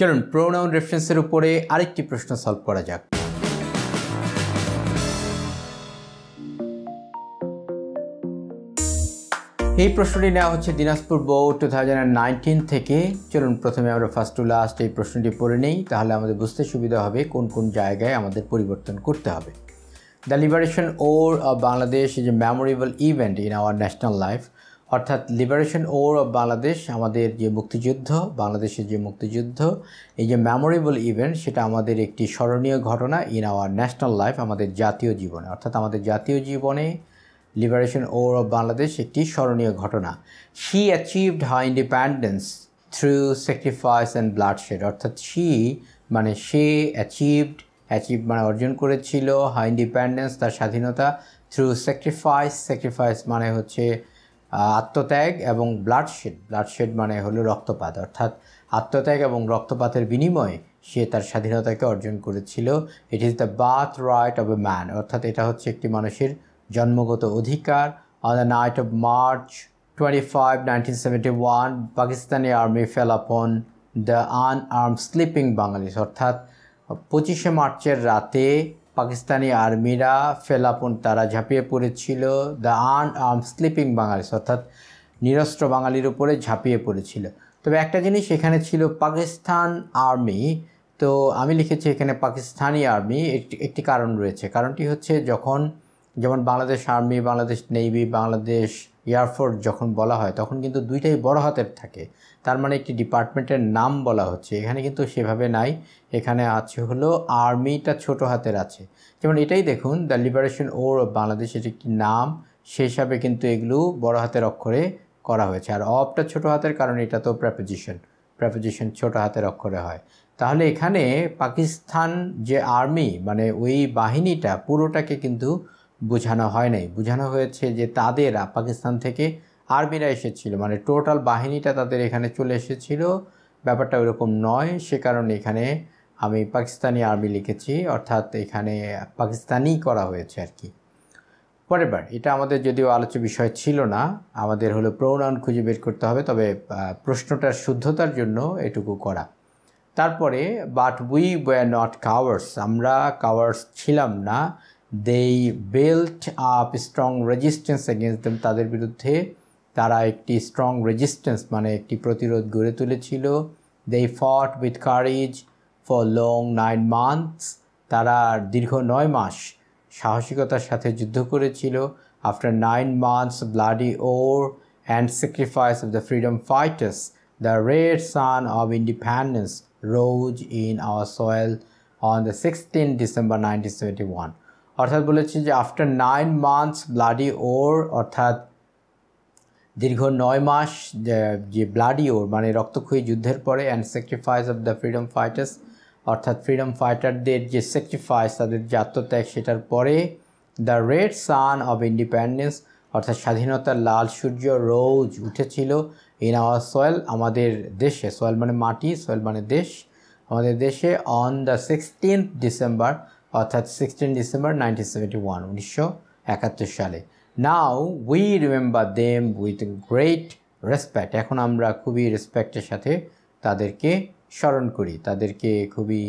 চলুন প্রোনাউন রেফারেন্সের উপরে আরেকটি প্রশ্ন সলভ করা যাক এই প্রশ্নটি নেওয়া হচ্ছে দিনাজপুর বউ টু থেকে চলুন প্রথমে আমরা ফার্স্ট টু লাস্ট এই প্রশ্নটি পড়ে নেই তাহলে আমাদের বুঝতে সুবিধা হবে কোন কোন জায়গায় আমাদের পরিবর্তন করতে হবে the liberation war of Bangladesh is a memorable event in our national life অর্থাৎ লিবারেশন ওর অফ বাংলাদেশ আমাদের যে মুক্তিযুদ্ধ বাংলাদেশের যে মুক্তিযুদ্ধ এই যে মেমোরেবল ইভেন্ট সেটা আমাদের একটি স্মরণীয় ঘটনা ইন আওয়ার ন্যাশনাল লাইফ আমাদের জাতীয় জীবনে অর্থাৎ আমাদের জাতীয় জীবনে লিবারেশন ওর অফ বাংলাদেশ একটি স্মরণীয় ঘটনা she achieved her independence through sacrifice and bloodshed অর্থাৎ শি মানে সে অ্যাচিভড অ্যাচিভ মানে অর্জন করেছিল হাই ইন্ডিপেন্ডেন্স তার স্বাধীনতা থ্রু স্যাক্রিফাইস স্যাক্রিফাইস মানে হচ্ছে আত্মত্যাগ এবং ব্লাডশেড ব্লাডশেড মানে হলো রক্তপাত অর্থাৎ আত্মত্যাগ এবং রক্তপাতের বিনিময়ে সে তার স্বাধীনতাকে অর্জন করেছিল it is the birth right of a man অর্থাৎ এটা হচ্ছে একটি মানুষের জন্মগত অধিকার on the night of March twenty five nineteen seventy one Pakistani army fell upon the unarm sleeping Bengalis অর্থাৎ পঁচিশে মার্চের রাতে পাকিস্তানি আর্মিরা ফেলাপন তারা ঝাঁপিয়ে পড়েছিল the unarm sleeping Bengalis অর্থাৎ নিরস্ত্র বাঙালির উপরে ঝাঁপিয়ে পড়েছিল তবে একটা জিনিস এখানে ছিল পাকিস্তান আর্মি তো আমি লিখেছি এখানে পাকিস্তানি আর্মি একটি কারণ রয়েছে কারণটি হচ্ছে যখন যেমন Bangladesh army Bangladesh navy Bangladesh air force যখন বলা হয় তখন কিন্তু দুইটাই বড় হাতের থাকে তার মানে একটি ডিপার্টমেন্টের নাম বলা হচ্ছে এখানে কিন্তু সেভাবে নাই এখানে আছে হলো আর্মিটা ছোট হাতের আছে যেমন এটাই দেখুন দ্য লিবারেশন ওর বাংলাদেশের এটি একটি নাম সে হিসাবে কিন্তু এগুলো বড় হাতের অক্ষরে করা হয়েছে আর অফটা ছোট হাতের কারণ এটা তো প্র্যাপোজিশন প্র্যাপোজিশন ছোট হাতের অক্ষরে হয় তাহলে এখানে পাকিস্তান যে আর্মি মানে ওই বাহিনীটা পুরোটাকে কিন্তু বোঝানো হয় নাই বোঝানো হয়েছে যে তাদের পাকিস্তান থেকে আর্মিরা এসেছিল মানে টোটাল বাহিনীটা তাদের এখানে চলে এসেছিল ব্যাপারটা ওরকম নয় সে কারণে এখানে আমি পাকিস্তানি আর্মি লিখেছি অর্থাৎ এখানে পাকিস্তানি করা হয়েছে আর কি পরের বার এটা আমাদের যদিও আলোচ্য বিষয় ছিল না আমাদের হলো প্রণয়ন খুঁজে বের করতে হবে তবে প্রশ্নটার শুদ্ধতার জন্য এটুকু করা তারপরে but we were not cowards আমরা কাওয়ার্স ছিলাম না they built up strong resistance against them তাদের বিরুদ্ধে তারা একটি স্ট্রং রেজিস্ট্যান্স মানে একটি প্রতিরোধ গড়ে তুলেছিল they fought with courage for long nine months তারা দীর্ঘ নয় মাস সাহসিকতার সাথে যুদ্ধ করেছিল after nine months bloody war and sacrifice of the freedom fighters the red sun of independence rose in our soil on the sixteen December nineteen seventy one অর্থাৎ বলেছেন যে after nine months bloody war অর্থাৎ দীর্ঘ নয় মাস যে bloody ওর মানে রক্তক্ষয়ী যুদ্ধের পরে and sacrifice of the freedom fighters অর্থাৎ ফ্রিডম ফাইটারদের যে স্যাক্রিফাইস তাদের যে আত্মত্যাগ সেটার পরে the red sun of independence অর্থাৎ স্বাধীনতার লাল সূর্য রোজ উঠেছিল ইন আওয়ার সয়েল আমাদের দেশে সয়েল মানে মাটি সয়েল মানে দেশ আমাদের দেশে অন দ্য সিক্সটিন্থ ডিসেম্বর অর্থাৎ সিক্সটিন ডিসেম্বর নাইনটিন ওয়ান উনিশশো একাত্তর সালে now we remember them with great respect এখন আমরা খুবই রেসপেক্টের সাথে তাদেরকে স্মরণ করি তাদেরকে খুবই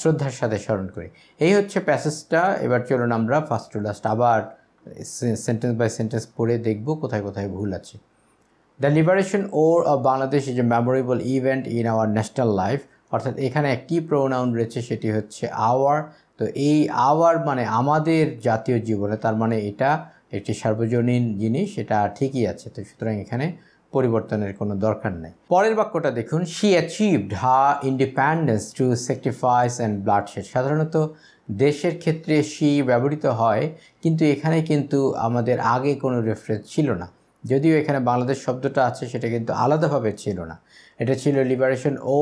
শ্রদ্ধার সাথে স্মরণ করি এই হচ্ছে প্যাসেজটা এবার চলুন আমরা ফার্স্ট টু লাস্ট আবার সেন্টেন্স বাই সেন্টেন্স পড়ে দেখব কোথায় কোথায় ভুল আছে the liberation war of Bangladesh is a memorable event in our national life অর্থাৎ এখানে একটি প্রোনাউন রয়েছে সেটি হচ্ছে আওয়ার তো এই আওয়ার মানে আমাদের জাতীয় জীবনে তার মানে এটা একটি সার্বজনীন জিনিস এটা ঠিকই আছে তো সুতরাং এখানে পরিবর্তনের কোনো দরকার নেই পরের বাক্যটা দেখুন she achieved her independence to sacrifice and bloodshed সাধারণত দেশের ক্ষেত্রে শি ব্যবহৃত হয় কিন্তু এখানে কিন্তু আমাদের আগে কোনো রেফারেন্স ছিল না যদিও এখানে বাংলাদেশ শব্দটা আছে সেটা কিন্তু আলাদাভাবে ছিল না এটা ছিল লিবারেশন ও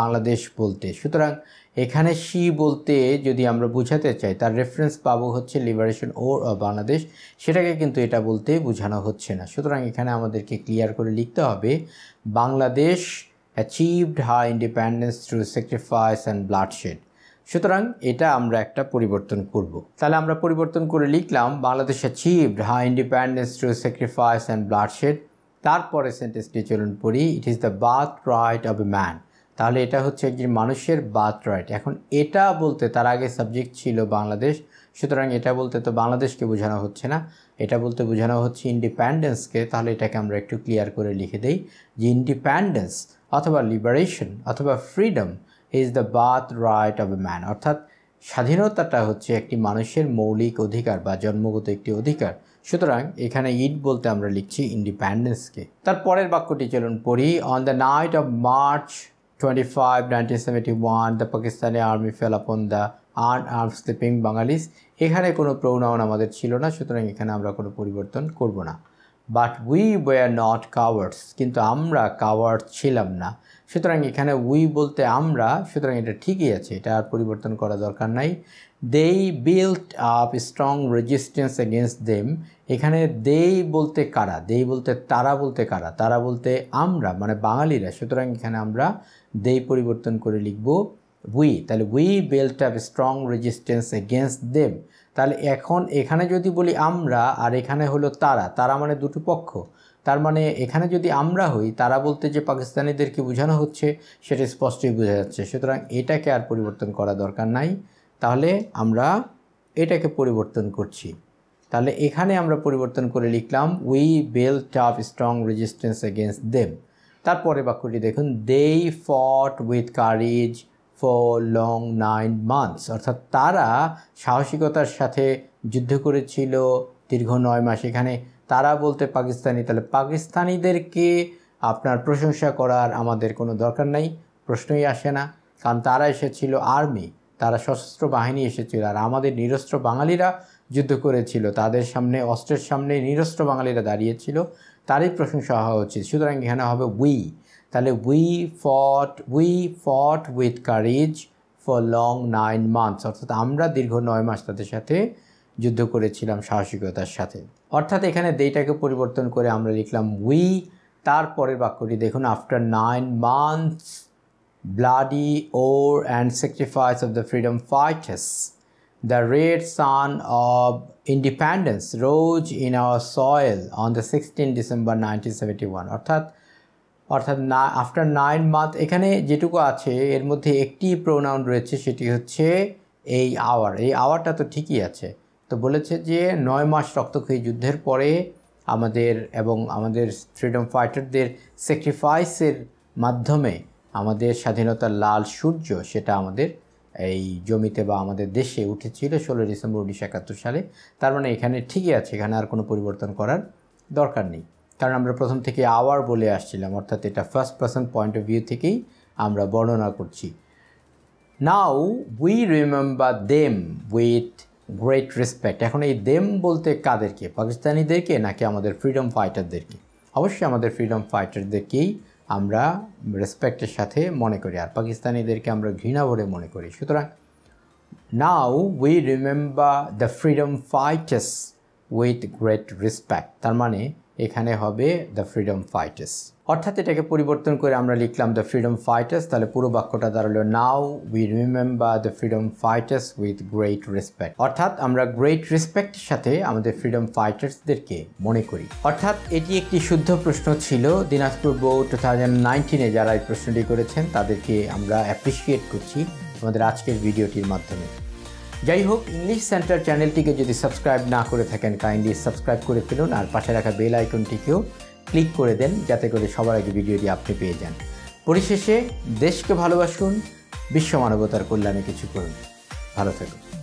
বাংলাদেশ বলতে সুতরাং এখানে সি বলতে যদি আমরা বোঝাতে চাই তার রেফারেন্স পাবো হচ্ছে লিবারেশন ও বাংলাদেশ সেটাকে কিন্তু এটা বলতে বোঝানো হচ্ছে না সুতরাং এখানে আমাদেরকে ক্লিয়ার করে লিখতে হবে Bangladesh achieved her independence through sacrifice and bloodshed সুতরাং এটা আমরা একটা পরিবর্তন করব। তাহলে আমরা পরিবর্তন করে লিখলাম Bangladesh achieved her independence through sacrifice and bloodshed তারপরে সেন্টেন্সটি চলুন পড়ি it is the birth right of a man তাহলে এটা হচ্ছে একজন মানুষের বাথ রাইট এখন এটা বলতে তার আগে সাবজেক্ট ছিল বাংলাদেশ সুতরাং এটা বলতে তো বাংলাদেশকে বোঝানো হচ্ছে না এটা বলতে বোঝানো হচ্ছে ইন্ডিপেন্ডেন্সকে তাহলে এটাকে আমরা একটু ক্লিয়ার করে লিখে দেই যে ইন্ডিপেন্ডেন্স অথবা লিবারেশন অথবা freedom is the birth right of a man অর্থাৎ স্বাধীনতাটা হচ্ছে একটি মানুষের মৌলিক অধিকার বা জন্মগত একটি অধিকার সুতরাং এখানে ইট বলতে আমরা লিখছি ইন্ডিপেন্ডেন্সকে তার পরের বাক্যটি চলুন পড়ি on the night of March 25, 1971, the Pakistani army fell upon the unarmed sleeping Bengalis. এখানে কোনো প্রোনাউন আমাদের ছিল না সুতরাং এখানে আমরা কোনো পরিবর্তন করব না but we were not cowards কিন্তু আমরা কাওয়ার্ড ছিলাম না সুতরাং এখানে উই বলতে আমরা সুতরাং এটা ঠিকই আছে এটা আর পরিবর্তন করা দরকার নাই they built up strong resistance against them এখানে দেই বলতে কারা দেই বলতে তারা বলতে কারা তারা বলতে আমরা মানে বাঙালিরা সুতরাং এখানে আমরা দেই পরিবর্তন করে লিখব উই তাহলে we built up strong resistance against them তাহলে এখন এখানে যদি বলি আমরা আর এখানে হলো তারা তারা মানে দুটো পক্ষ তার মানে এখানে যদি আমরা হই তারা বলতে যে পাকিস্তানিদেরকে বোঝানো হচ্ছে সেটা স্পষ্টই বোঝা যাচ্ছে সুতরাং এটাকে আর পরিবর্তন করা দরকার নাই তাহলে আমরা এটাকে পরিবর্তন করছি তাহলে এখানে আমরা পরিবর্তন করে লিখলাম we built up strong resistance against them তারপরে বাক্যটি দেখুন they fought with courage for long nine months অর্থাৎ তারা সাহসিকতার সাথে যুদ্ধ করেছিল দীর্ঘ নয় মাস এখানে তারা বলতে পাকিস্তানি তাহলে পাকিস্তানিদেরকে আপনার প্রশংসা করার আমাদের কোনো দরকার নাই প্রশ্নই আসে না কারণ তারা এসেছিল আর্মি তারা সশস্ত্র বাহিনী এসেছিল আর আমাদের নিরস্ত্র বাঙালিরা যুদ্ধ করেছিল তাদের সামনে অস্ত্রের সামনে নিরস্ত্র বাঙালিরা দাঁড়িয়েছিল তারই প্রশংসা হওয়া উচিত সুতরাং এখানে হবে উই তাহলে we fought we fought with courage for long nine months অর্থাৎ আমরা দীর্ঘ নয় মাস তাদের সাথে যুদ্ধ করেছিলাম সাহসিকতার সাথে অর্থাৎ এখানে দেইটাকে পরিবর্তন করে আমরা লিখলাম উই তারপরের বাক্যটি দেখুন after nine months bloody oar and sacrifice of the freedom fighters. The red sun of independence rose in our soil on the 16 December 1971 অর্থাৎ অর্থাৎ না আফটার নাইন মান্থ এখানে যেটুকু আছে এর মধ্যে একটি প্রোনাউন রয়েছে সেটি হচ্ছে এই আওয়ার এই আওয়ারটা তো ঠিকই আছে তো বলেছে যে নয় মাস রক্তক্ষয়ী যুদ্ধের পরে আমাদের এবং আমাদের ফ্রিডম ফাইটারদের স্যাক্রিফাইসের মাধ্যমে আমাদের স্বাধীনতার লাল সূর্য সেটা আমাদের এই জমিতে বা আমাদের দেশে উঠেছিল ষোলো ডিসেম্বর উনিশশো একাত্তর সালে তার মানে এখানে ঠিকই আছে এখানে আর কোনো পরিবর্তন করার দরকার নেই কারণ আমরা প্রথম থেকে আওয়ার বলে আসছিলাম অর্থাৎ এটা first person point of view থেকেই আমরা বর্ণনা করছি now we remember them with great respect এখন এই দেম বলতে কাদেরকে পাকিস্তানিদেরকে নাকি আমাদের ফ্রিডম ফাইটারদেরকে অবশ্যই আমাদের ফ্রিডম ফাইটারদেরকেই আমরা রেসপেক্টের সাথে মনে করি আর পাকিস্তানিদেরকে আমরা ঘৃণা বলে মনে করি সুতরাং now we remember the freedom fighters with great respect তার মানে এখানে হবে দ্য ফ্রিডম ফাইটার্স অর্থাৎ এটাকে পরিবর্তন করে আমরা লিখলাম দ্য ফ্রিডম ফাইটার্স তাহলে পুরো বাক্যটা দাঁড়ালো now we remember the freedom fighters with great respect অর্থাৎ আমরা গ্রেট রেসপেক্টের সাথে আমাদের ফ্রিডম ফাইটার্সদেরকে মনে করি অর্থাৎ এটি একটি শুদ্ধ প্রশ্ন ছিল দিনাজপুর বউ টু থাউজেন্ড নাইনটিনে যারা এই প্রশ্নটি করেছেন তাদেরকে আমরা অ্যাপ্রিসিয়েট করছি আমাদের আজকের ভিডিওটির মাধ্যমে যাই হোক ইংলিশ সেন্টার চ্যানেলটিকে যদি সাবস্ক্রাইব না করে থাকেন কাইন্ডলি সাবস্ক্রাইব করে ফেলুন আর পাশে রাখা বেল আইকনটিকেও ক্লিক করে দেন যাতে করে সবার আগে ভিডিওটি আপনি পেয়ে যান পরিশেষে দেশকে ভালোবাসুন বিশ্ব মানবতার কল্যাণে কিছু করুন ভালো থাকুন